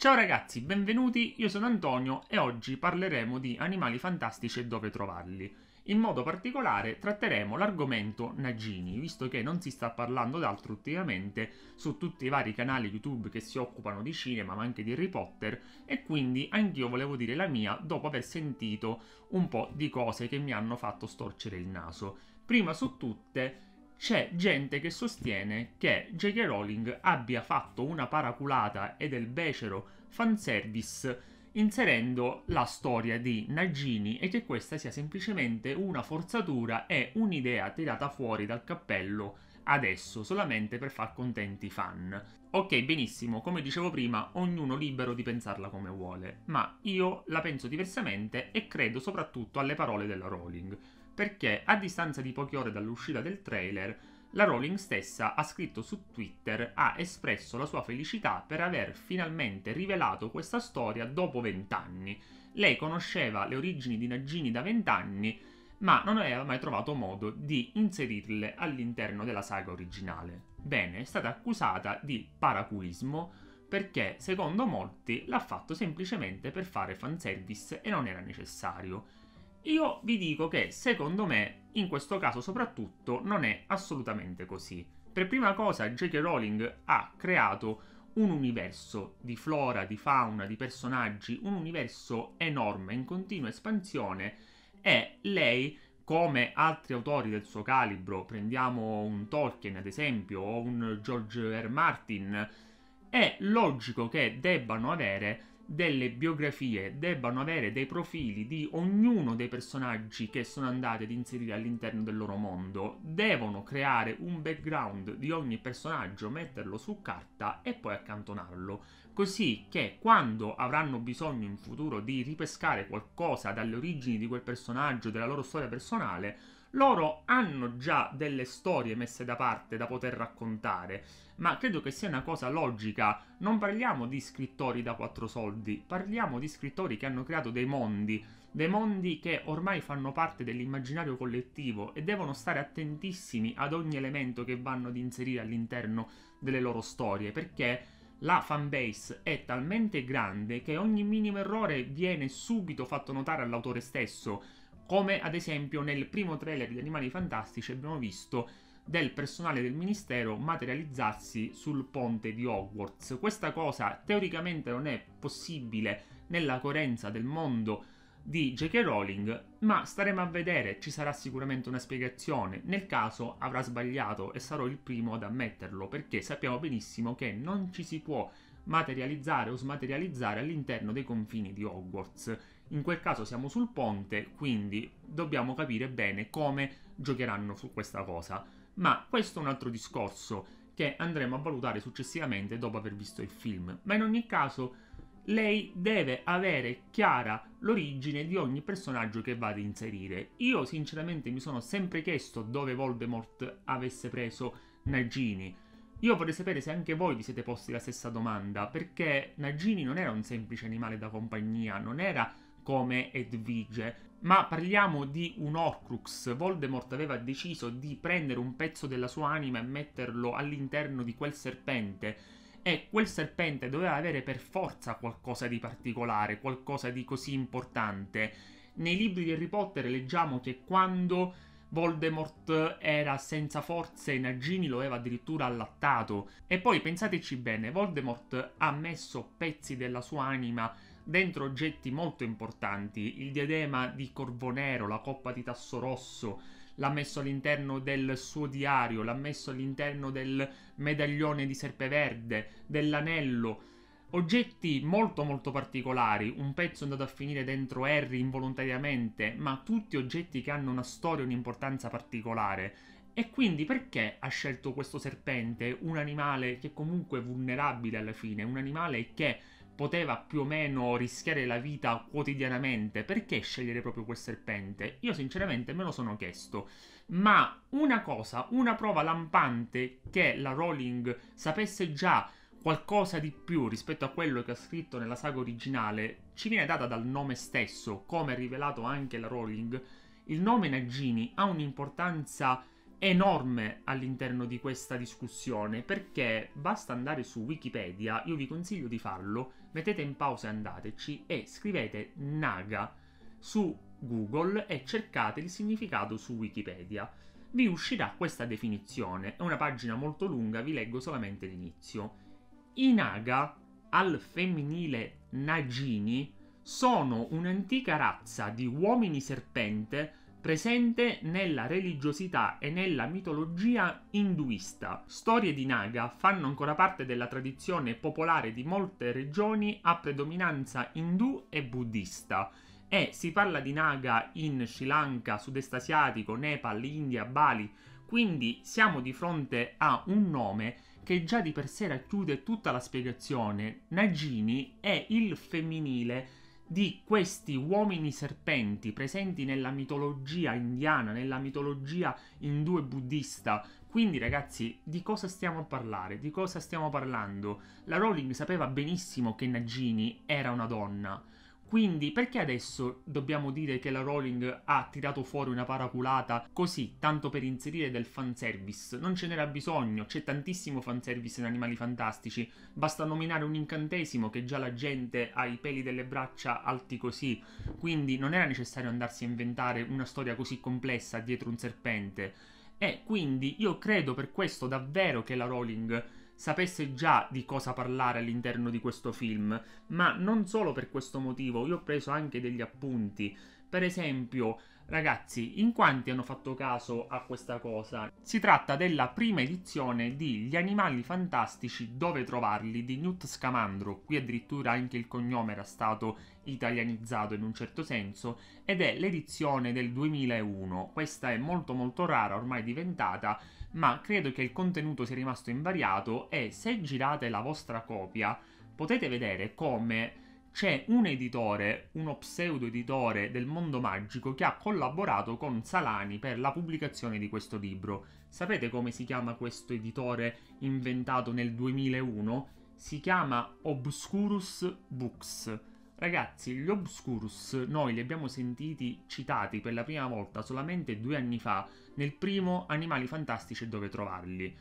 Ciao ragazzi, benvenuti, io sono Antonio e oggi parleremo di animali fantastici e dove trovarli. In modo particolare tratteremo l'argomento Nagini, visto che non si sta parlando d'altro ultimamente su tutti i vari canali YouTube che si occupano di cinema ma anche di Harry Potter e quindi anch'io volevo dire la mia dopo aver sentito un po' di cose che mi hanno fatto storcere il naso. Prima su tutte c'è gente che sostiene che J.K. Rowling abbia fatto una paraculata e del becero fanservice inserendo la storia di Nagini e che questa sia semplicemente una forzatura e un'idea tirata fuori dal cappello adesso solamente per far contenti i fan. Ok, benissimo, come dicevo prima, ognuno libero di pensarla come vuole, ma io la penso diversamente e credo soprattutto alle parole della Rowling perché a distanza di poche ore dall'uscita del trailer, la Rowling stessa ha scritto su Twitter, ha espresso la sua felicità per aver finalmente rivelato questa storia dopo vent'anni. Lei conosceva le origini di Nagini da vent'anni, ma non aveva mai trovato modo di inserirle all'interno della saga originale. Bene, è stata accusata di paraculismo perché, secondo molti, l'ha fatto semplicemente per fare fanservice e non era necessario. Io vi dico che secondo me in questo caso soprattutto non è assolutamente così. Per prima cosa J.K. Rowling ha creato un universo di flora, di fauna, di personaggi, un universo enorme, in continua espansione e lei, come altri autori del suo calibro, prendiamo un Tolkien ad esempio o un George R. Martin, è logico che debbano avere delle biografie debbano avere dei profili di ognuno dei personaggi che sono andati ad inserire all'interno del loro mondo, devono creare un background di ogni personaggio, metterlo su carta e poi accantonarlo così che quando avranno bisogno in futuro di ripescare qualcosa dalle origini di quel personaggio, della loro storia personale, loro hanno già delle storie messe da parte da poter raccontare, ma credo che sia una cosa logica. Non parliamo di scrittori da quattro soldi, parliamo di scrittori che hanno creato dei mondi, dei mondi che ormai fanno parte dell'immaginario collettivo e devono stare attentissimi ad ogni elemento che vanno ad inserire all'interno delle loro storie, perché la fanbase è talmente grande che ogni minimo errore viene subito fatto notare all'autore stesso, come ad esempio nel primo trailer di Animali Fantastici abbiamo visto del personale del ministero materializzarsi sul ponte di Hogwarts. Questa cosa teoricamente non è possibile nella coerenza del mondo di J.K. Rowling, ma staremo a vedere, ci sarà sicuramente una spiegazione. Nel caso avrà sbagliato e sarò il primo ad ammetterlo, perché sappiamo benissimo che non ci si può materializzare o smaterializzare all'interno dei confini di Hogwarts. In quel caso siamo sul ponte, quindi dobbiamo capire bene come giocheranno su questa cosa. Ma questo è un altro discorso che andremo a valutare successivamente dopo aver visto il film. Ma in ogni caso lei deve avere chiara l'origine di ogni personaggio che va ad inserire. Io sinceramente mi sono sempre chiesto dove Voldemort avesse preso Nagini. Io vorrei sapere se anche voi vi siete posti la stessa domanda, perché Nagini non era un semplice animale da compagnia, non era come Edvige, ma parliamo di un Horcrux. Voldemort aveva deciso di prendere un pezzo della sua anima e metterlo all'interno di quel serpente e quel serpente doveva avere per forza qualcosa di particolare, qualcosa di così importante. Nei libri di Harry Potter leggiamo che quando Voldemort era senza forze e Nagini lo aveva addirittura allattato. E poi pensateci bene, Voldemort ha messo pezzi della sua anima dentro oggetti molto importanti, il diadema di Corvo Nero, la coppa di Tasso Rosso, l'ha messo all'interno del suo diario, l'ha messo all'interno del medaglione di serpeverde, dell'anello. Oggetti molto molto particolari, un pezzo è andato a finire dentro Harry involontariamente, ma tutti oggetti che hanno una storia e un'importanza particolare. E quindi perché ha scelto questo serpente, un animale che è comunque vulnerabile alla fine, un animale che poteva più o meno rischiare la vita quotidianamente, perché scegliere proprio quel serpente? Io sinceramente me lo sono chiesto. Ma una cosa, una prova lampante che la Rowling sapesse già qualcosa di più rispetto a quello che ha scritto nella saga originale, ci viene data dal nome stesso, come ha rivelato anche la Rowling. Il nome Nagini ha un'importanza enorme all'interno di questa discussione perché basta andare su Wikipedia, io vi consiglio di farlo, mettete in pausa e andateci e scrivete Naga su Google e cercate il significato su Wikipedia. Vi uscirà questa definizione, è una pagina molto lunga, vi leggo solamente l'inizio. I Naga, al femminile Nagini, sono un'antica razza di uomini serpente presente nella religiosità e nella mitologia induista. Storie di Naga fanno ancora parte della tradizione popolare di molte regioni a predominanza indù e buddista. E si parla di Naga in Sri Lanka, sud-est asiatico, Nepal, India, Bali, quindi siamo di fronte a un nome che già di per sé racchiude tutta la spiegazione. Nagini è il femminile di questi uomini serpenti presenti nella mitologia indiana, nella mitologia indù e buddista. Quindi ragazzi, di cosa stiamo a parlare? Di cosa stiamo parlando? La Rowling sapeva benissimo che Nagini era una donna quindi perché adesso dobbiamo dire che la Rowling ha tirato fuori una paraculata così, tanto per inserire del fanservice? Non ce n'era bisogno, c'è tantissimo fanservice in Animali Fantastici, basta nominare un incantesimo che già la gente ha i peli delle braccia alti così, quindi non era necessario andarsi a inventare una storia così complessa dietro un serpente. E quindi io credo per questo davvero che la Rowling sapesse già di cosa parlare all'interno di questo film, ma non solo per questo motivo, io ho preso anche degli appunti per esempio, ragazzi, in quanti hanno fatto caso a questa cosa? Si tratta della prima edizione di Gli animali fantastici dove trovarli di Newt Scamandro, qui addirittura anche il cognome era stato italianizzato in un certo senso, ed è l'edizione del 2001. Questa è molto molto rara, ormai diventata, ma credo che il contenuto sia rimasto invariato e se girate la vostra copia potete vedere come c'è un editore, uno pseudo editore del mondo magico che ha collaborato con Salani per la pubblicazione di questo libro. Sapete come si chiama questo editore inventato nel 2001? Si chiama Obscurus Books. Ragazzi, gli Obscurus noi li abbiamo sentiti citati per la prima volta solamente due anni fa nel primo Animali Fantastici e dove trovarli.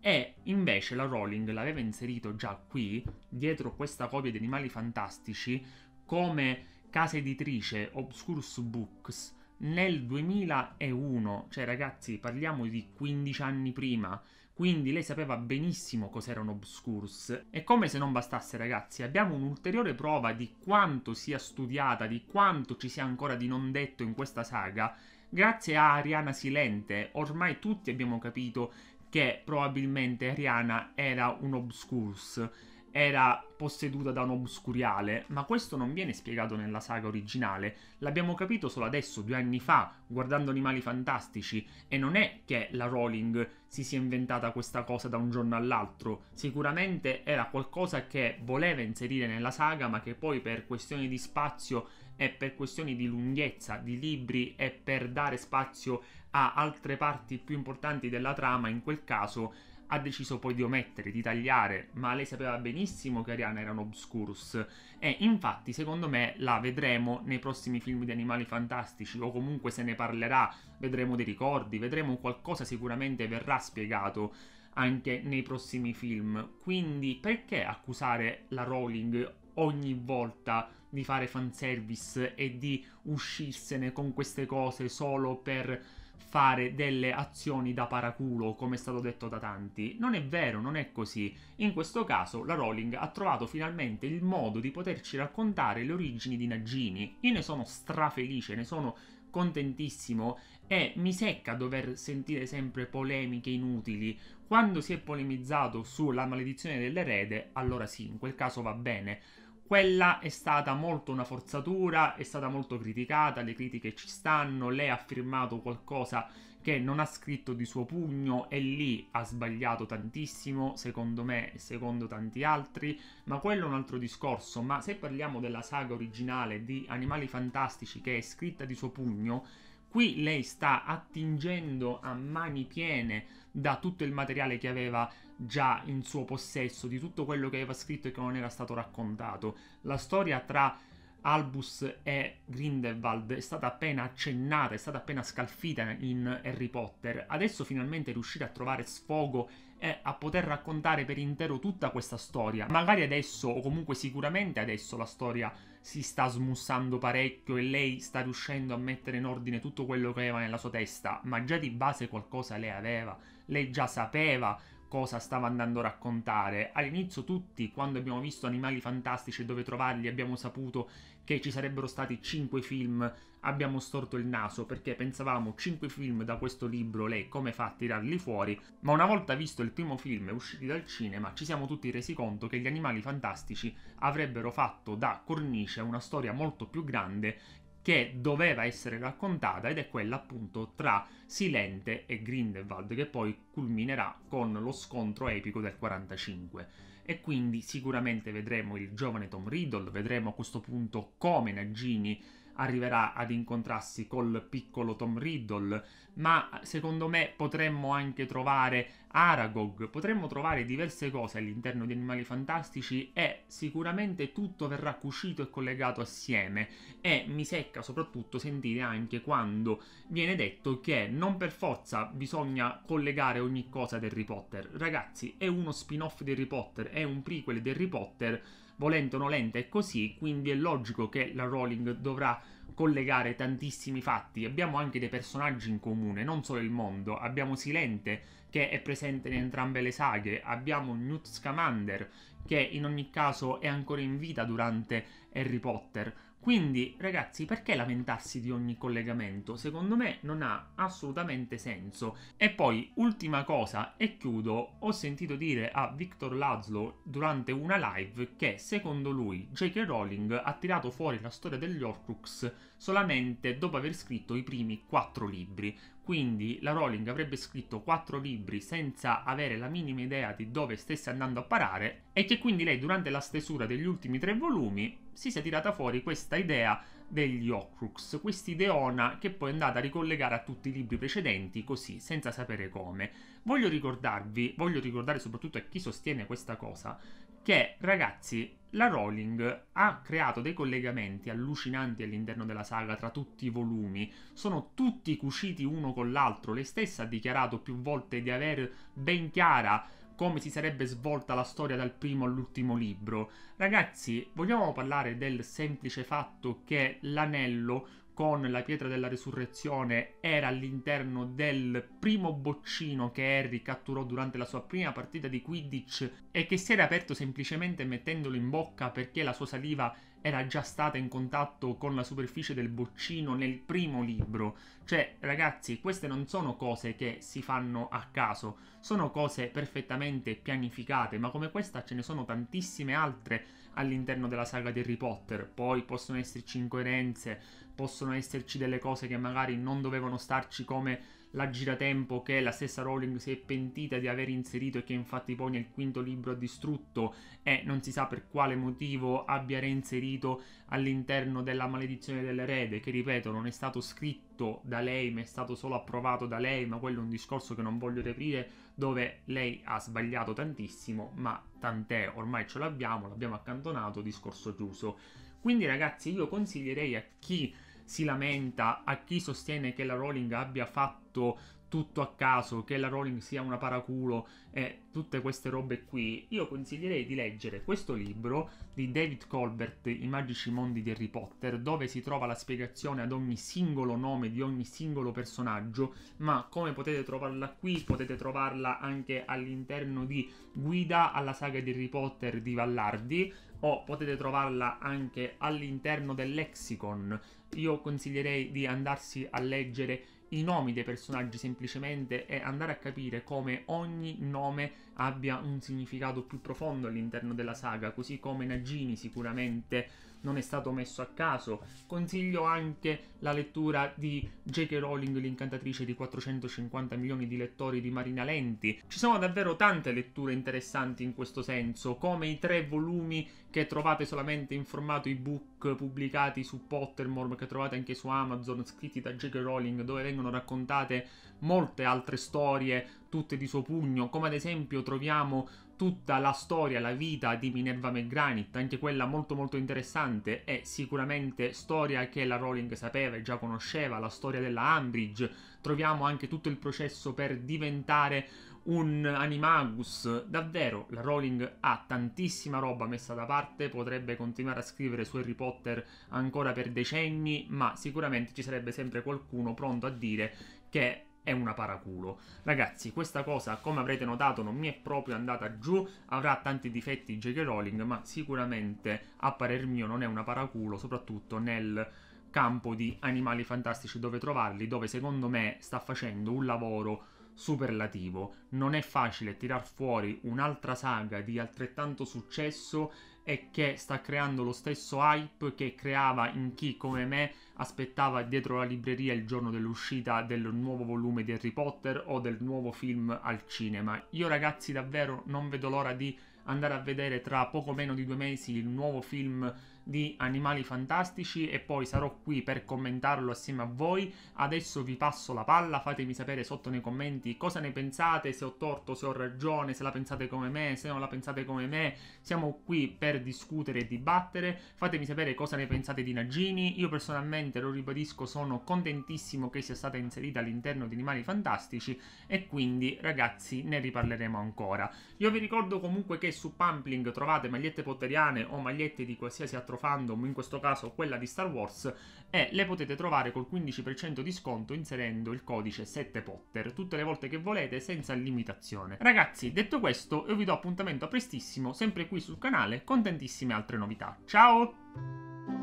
E invece la Rowling l'aveva inserito già qui, dietro questa copia di Animali Fantastici, come casa editrice Obscurus Books nel 2001, cioè ragazzi parliamo di 15 anni prima, quindi lei sapeva benissimo cos'era un obscurus. E come se non bastasse ragazzi, abbiamo un'ulteriore prova di quanto sia studiata, di quanto ci sia ancora di non detto in questa saga, grazie a Ariana Silente, ormai tutti abbiamo capito che probabilmente Rihanna era un obscurs, era posseduta da un obscuriale, ma questo non viene spiegato nella saga originale, l'abbiamo capito solo adesso, due anni fa, guardando Animali Fantastici, e non è che la Rowling si sia inventata questa cosa da un giorno all'altro, sicuramente era qualcosa che voleva inserire nella saga, ma che poi per questioni di spazio e per questioni di lunghezza di libri e per dare spazio a altre parti più importanti della trama, in quel caso ha deciso poi di omettere, di tagliare, ma lei sapeva benissimo che Ariana era un obscurus e infatti secondo me la vedremo nei prossimi film di Animali Fantastici o comunque se ne parlerà, vedremo dei ricordi, vedremo qualcosa sicuramente verrà spiegato anche nei prossimi film. Quindi perché accusare la Rowling ogni volta di fare fanservice e di uscirsene con queste cose solo per fare delle azioni da paraculo, come è stato detto da tanti. Non è vero, non è così. In questo caso la Rowling ha trovato finalmente il modo di poterci raccontare le origini di Nagini. Io ne sono strafelice, ne sono contentissimo e mi secca dover sentire sempre polemiche inutili. Quando si è polemizzato sulla maledizione dell'erede, allora sì, in quel caso va bene quella è stata molto una forzatura, è stata molto criticata, le critiche ci stanno, lei ha firmato qualcosa che non ha scritto di suo pugno e lì ha sbagliato tantissimo, secondo me e secondo tanti altri, ma quello è un altro discorso, ma se parliamo della saga originale di Animali Fantastici che è scritta di suo pugno, qui lei sta attingendo a mani piene da tutto il materiale che aveva già in suo possesso di tutto quello che aveva scritto e che non era stato raccontato. La storia tra Albus e Grindelwald è stata appena accennata, è stata appena scalfita in Harry Potter. Adesso finalmente riuscire a trovare sfogo e a poter raccontare per intero tutta questa storia. Magari adesso, o comunque sicuramente adesso, la storia si sta smussando parecchio e lei sta riuscendo a mettere in ordine tutto quello che aveva nella sua testa, ma già di base qualcosa lei aveva, lei già sapeva cosa stava andando a raccontare. All'inizio tutti, quando abbiamo visto Animali Fantastici e dove trovarli, abbiamo saputo che ci sarebbero stati 5 film, abbiamo storto il naso perché pensavamo 5 film da questo libro, lei come fa a tirarli fuori, ma una volta visto il primo film e usciti dal cinema ci siamo tutti resi conto che gli Animali Fantastici avrebbero fatto da cornice una storia molto più grande che doveva essere raccontata ed è quella appunto tra Silente e Grindelwald che poi culminerà con lo scontro epico del 45 e quindi sicuramente vedremo il giovane Tom Riddle, vedremo a questo punto come Nagini arriverà ad incontrarsi col piccolo Tom Riddle, ma secondo me potremmo anche trovare Aragog, potremmo trovare diverse cose all'interno di Animali Fantastici e sicuramente tutto verrà cucito e collegato assieme e mi secca soprattutto sentire anche quando viene detto che non per forza bisogna collegare ogni cosa ad Harry Potter. Ragazzi, è uno spin-off di Harry Potter, è un prequel di Harry Potter volente o nolente è così, quindi è logico che la Rowling dovrà collegare tantissimi fatti. Abbiamo anche dei personaggi in comune, non solo il mondo. Abbiamo Silente, che è presente in entrambe le saghe. Abbiamo Newt Scamander, che in ogni caso è ancora in vita durante Harry Potter. Quindi, ragazzi, perché lamentarsi di ogni collegamento? Secondo me non ha assolutamente senso. E poi, ultima cosa, e chiudo, ho sentito dire a Victor Lazlo durante una live che, secondo lui, J.K. Rowling ha tirato fuori la storia degli Orcrux solamente dopo aver scritto i primi quattro libri. Quindi la Rowling avrebbe scritto quattro libri senza avere la minima idea di dove stesse andando a parare e che quindi lei durante la stesura degli ultimi tre volumi si sia tirata fuori questa idea degli Ocrux, questa quest'ideona che poi è andata a ricollegare a tutti i libri precedenti così, senza sapere come. Voglio ricordarvi, voglio ricordare soprattutto a chi sostiene questa cosa, che ragazzi, la Rowling ha creato dei collegamenti allucinanti all'interno della saga tra tutti i volumi, sono tutti cuciti uno con l'altro, lei stessa ha dichiarato più volte di aver ben chiara come si sarebbe svolta la storia dal primo all'ultimo libro. Ragazzi, vogliamo parlare del semplice fatto che l'anello con la pietra della resurrezione era all'interno del primo boccino che Harry catturò durante la sua prima partita di Quidditch e che si era aperto semplicemente mettendolo in bocca perché la sua saliva era già stata in contatto con la superficie del boccino nel primo libro. Cioè, ragazzi, queste non sono cose che si fanno a caso, sono cose perfettamente pianificate, ma come questa ce ne sono tantissime altre all'interno della saga di Harry Potter. Poi possono esserci incoerenze, possono esserci delle cose che magari non dovevano starci come la giratempo che la stessa Rowling si è pentita di aver inserito e che infatti poi nel quinto libro ha distrutto e non si sa per quale motivo abbia reinserito all'interno della maledizione dell'erede, che ripeto non è stato scritto da lei ma è stato solo approvato da lei, ma quello è un discorso che non voglio riaprire dove lei ha sbagliato tantissimo, ma tant'è, ormai ce l'abbiamo, l'abbiamo accantonato, discorso chiuso. Quindi ragazzi io consiglierei a chi si lamenta a chi sostiene che la Rowling abbia fatto tutto a caso, che la Rowling sia una paraculo e eh, tutte queste robe qui, io consiglierei di leggere questo libro di David Colbert, I magici mondi di Harry Potter, dove si trova la spiegazione ad ogni singolo nome di ogni singolo personaggio, ma come potete trovarla qui, potete trovarla anche all'interno di Guida alla saga di Harry Potter di Vallardi, o potete trovarla anche all'interno del lexicon io consiglierei di andarsi a leggere i nomi dei personaggi semplicemente e andare a capire come ogni nome abbia un significato più profondo all'interno della saga, così come Nagini sicuramente non è stato messo a caso. Consiglio anche la lettura di J.K. Rowling, l'incantatrice di 450 milioni di lettori di Marina Lenti. Ci sono davvero tante letture interessanti in questo senso, come i tre volumi che trovate solamente in formato ebook pubblicati su Pottermore, che trovate anche su Amazon, scritti da J.K. Rowling, dove vengono raccontate molte altre storie tutte di suo pugno, come ad esempio troviamo tutta la storia, la vita di Minerva McGranit, anche quella molto molto interessante e sicuramente storia che la Rowling sapeva e già conosceva, la storia della Umbridge, troviamo anche tutto il processo per diventare un animagus, davvero la Rowling ha tantissima roba messa da parte, potrebbe continuare a scrivere su Harry Potter ancora per decenni, ma sicuramente ci sarebbe sempre qualcuno pronto a dire che è una paraculo. Ragazzi, questa cosa, come avrete notato, non mi è proprio andata giù, avrà tanti difetti J.K. Rowling, ma sicuramente, a parer mio, non è una paraculo, soprattutto nel campo di animali fantastici dove trovarli, dove secondo me sta facendo un lavoro superlativo. Non è facile tirar fuori un'altra saga di altrettanto successo e che sta creando lo stesso hype che creava in chi come me aspettava dietro la libreria il giorno dell'uscita del nuovo volume di Harry Potter o del nuovo film al cinema. Io ragazzi davvero non vedo l'ora di andare a vedere tra poco meno di due mesi il nuovo film di Animali Fantastici e poi sarò qui per commentarlo assieme a voi. Adesso vi passo la palla, fatemi sapere sotto nei commenti cosa ne pensate, se ho torto, se ho ragione, se la pensate come me, se non la pensate come me. Siamo qui per discutere e dibattere. Fatemi sapere cosa ne pensate di Nagini. Io personalmente veramente, lo ribadisco, sono contentissimo che sia stata inserita all'interno di Animali Fantastici e quindi ragazzi ne riparleremo ancora. Io vi ricordo comunque che su Pumpling trovate magliette potteriane o magliette di qualsiasi altro fandom, in questo caso quella di Star Wars, e le potete trovare col 15% di sconto inserendo il codice 7Potter tutte le volte che volete senza limitazione. Ragazzi, detto questo, io vi do appuntamento a prestissimo, sempre qui sul canale, con tantissime altre novità. Ciao!